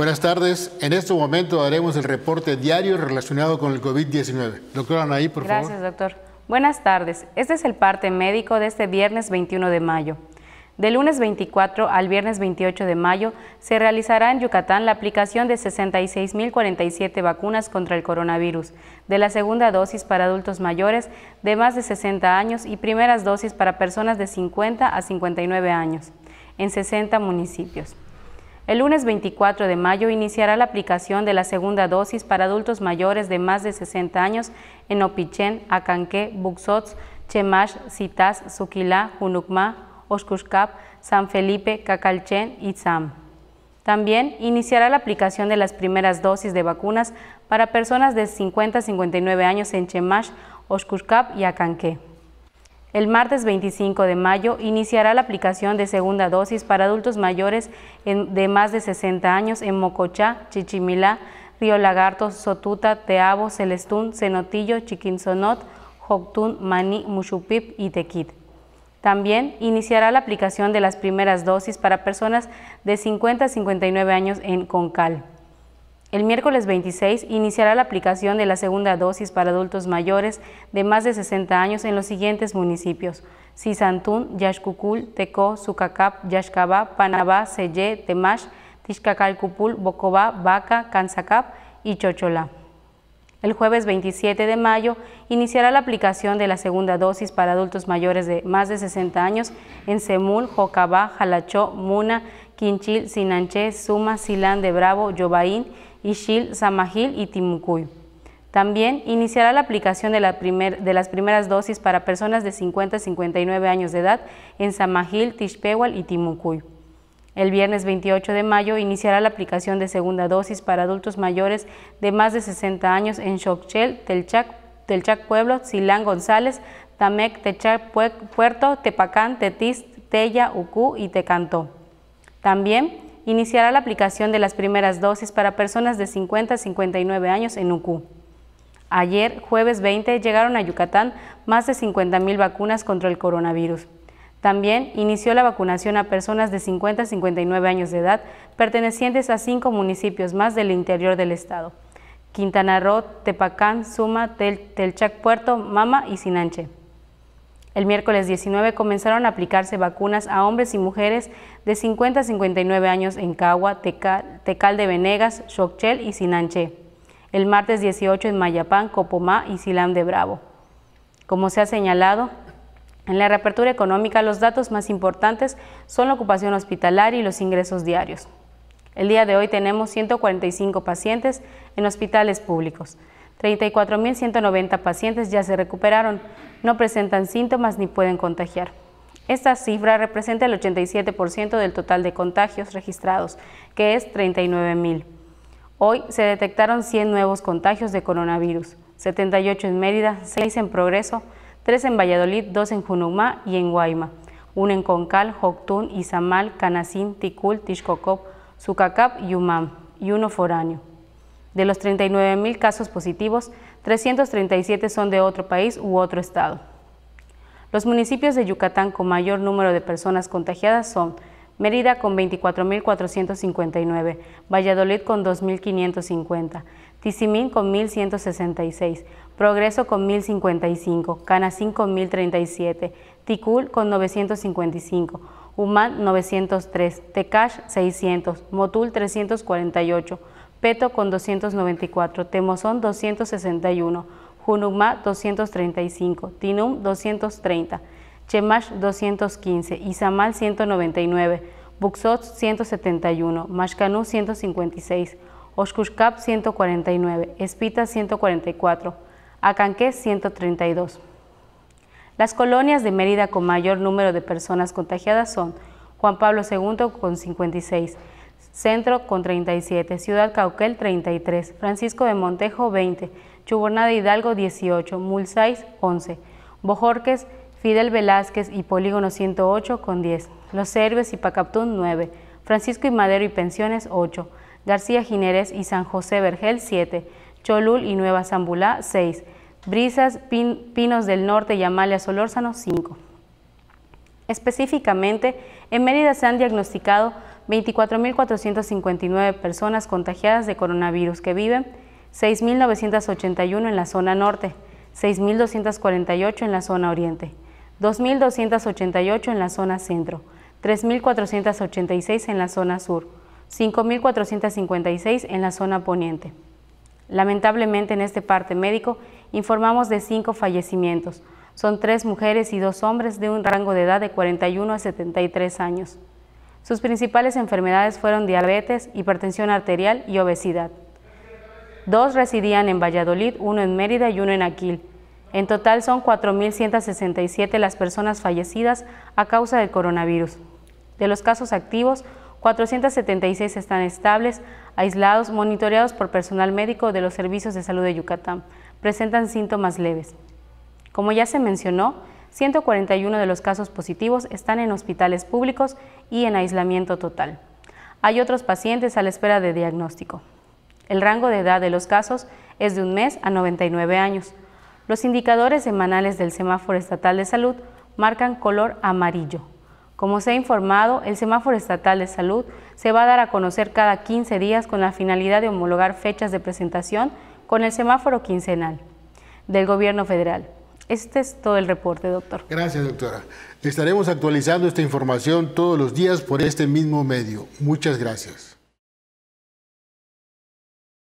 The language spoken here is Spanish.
Buenas tardes. En este momento haremos el reporte diario relacionado con el COVID-19. Doctora Anaí, por favor. Gracias, doctor. Buenas tardes. Este es el parte médico de este viernes 21 de mayo. De lunes 24 al viernes 28 de mayo se realizará en Yucatán la aplicación de 66.047 vacunas contra el coronavirus, de la segunda dosis para adultos mayores de más de 60 años y primeras dosis para personas de 50 a 59 años, en 60 municipios. El lunes 24 de mayo iniciará la aplicación de la segunda dosis para adultos mayores de más de 60 años en Opichén, Acanqué, Buxots, Chemash, Citas, Suquilá, Hunukma, Oshkushkap, San Felipe, Cacalchén y Sam. También iniciará la aplicación de las primeras dosis de vacunas para personas de 50 a 59 años en Chemash, Oshkushkap y Acanqué. El martes 25 de mayo iniciará la aplicación de segunda dosis para adultos mayores de más de 60 años en Mocochá, Chichimilá, Río Lagarto, Sotuta, Teabo, Celestún, Cenotillo, Chiquinzonot, Joctún, Maní, Mushupip y Tequit. También iniciará la aplicación de las primeras dosis para personas de 50 a 59 años en Concal. El miércoles 26 iniciará la aplicación de la segunda dosis para adultos mayores de más de 60 años en los siguientes municipios: Sisantún, Yashkukul, Tecó, Sucacap, Yashcabá, Panabá, Sellé, Temash, Tixcacalcupul, Bocobá, Baca, Canzacap y Chocholá. El jueves 27 de mayo iniciará la aplicación de la segunda dosis para adultos mayores de más de 60 años en Semul, Jocabá, Jalachó, Muna, Quinchil, Sinanché, Suma, Silán de Bravo, Yobaín Ishil, Samajil y Timucuy. También iniciará la aplicación de, la de, las primeras dosis para personas de 50 a 59 años de edad en Samajil, Tishpehual y Timucuy. El viernes 28 de mayo iniciará la aplicación de segunda dosis para adultos mayores de más de 60 años en Xochel, Telchac, Telchac Pueblo, Silán González, Tamec, Techar, Puerto, Tepacán, Tetis, Tella, Ucú y Tecantó. También iniciará la aplicación de las primeras dosis para personas de 50 a 59 años en UQ. Ayer, jueves 20, llegaron a Yucatán más de 50.000 vacunas contra el coronavirus. También inició la vacunación a personas de 50 a 59 años de edad pertenecientes a cinco municipios más del interior del estado. Quintana Roo, Tepacán, Suma, Telchac Puerto, Mama y Sinanche. El miércoles 19 comenzaron a aplicarse vacunas a hombres y mujeres de 50 a 59 años en Cagua, Tecal, de Venegas, Xochel y Sinanche. El martes 18 en Mayapán, Copomá y Silán de Bravo. Como se ha señalado, en la reapertura económica los datos más importantes son la ocupación hospitalaria y los ingresos diarios. El día de hoy tenemos 145 pacientes en hospitales públicos. 34.190 pacientes ya se recuperaron, no presentan síntomas ni pueden contagiar. Esta cifra representa el 87% del total de contagios registrados, que es 39.000. Hoy se detectaron 100 nuevos contagios de coronavirus, 78 en Mérida, 6 en Progreso, 3 en Valladolid, 2 en Junumá y en Guayma, 1 en Concal, Joctún, Izamal, Canacín, Ticul, Tixcocop, Zucacap y Umam, y uno foráneo. De los 39.000 casos positivos, 337 son de otro país u otro estado. Los municipios de Yucatán con mayor número de personas contagiadas son Mérida con 24.459, Valladolid con 2.550, Tizimín con 1.166, Progreso con 1.055, Canacín con 1.037, Ticul con 955, Humán 903, Tecash 600, Motul 348, Peto con 294, Temozón 261, Junumá 235, Tinum 230, Chemash 215, Izamal 199, Buxot 171, Mashcanú 156, Oshkushkap 149, Espita 144, Acanqué 132. Las colonias de Mérida con mayor número de personas contagiadas son Juan Pablo II con 56, Centro con 37, Ciudad Cauquel 33, Francisco de Montejo 20, Chubornada Hidalgo 18, Mulsais 11, Bojorques, Fidel Velázquez y Polígono 108 con 10, Los Cerves y Pacaptún 9, Francisco y Madero y Pensiones 8, García Gineres y San José Vergel 7, Cholul y Nueva Zambulá 6, Brisas, Pinos del Norte y Amalia Solórzano 5. Específicamente, en Mérida se han diagnosticado 24.459 personas contagiadas de coronavirus que viven 6.981 en la zona norte, 6.248 en la zona oriente, 2.288 en la zona centro, 3.486 en la zona sur, 5.456 en la zona poniente. Lamentablemente en este parte médico informamos de cinco fallecimientos. Son tres mujeres y dos hombres de un rango de edad de 41 a 73 años. Sus principales enfermedades fueron diabetes, hipertensión arterial y obesidad. Dos residían en Valladolid, uno en Mérida y uno en Aquil. En total son 4.167 las personas fallecidas a causa del coronavirus. De los casos activos, 476 están estables, aislados, monitoreados por personal médico de los servicios de salud de Yucatán. Presentan síntomas leves. Como ya se mencionó, 141 de los casos positivos están en hospitales públicos y en aislamiento total. Hay otros pacientes a la espera de diagnóstico. El rango de edad de los casos es de un mes a 99 años. Los indicadores semanales del semáforo estatal de salud marcan color amarillo. Como se ha informado, el semáforo estatal de salud se va a dar a conocer cada 15 días con la finalidad de homologar fechas de presentación con el semáforo quincenal del Gobierno federal. Este es todo el reporte, doctor. Gracias, doctora. Estaremos actualizando esta información todos los días por este mismo medio. Muchas gracias.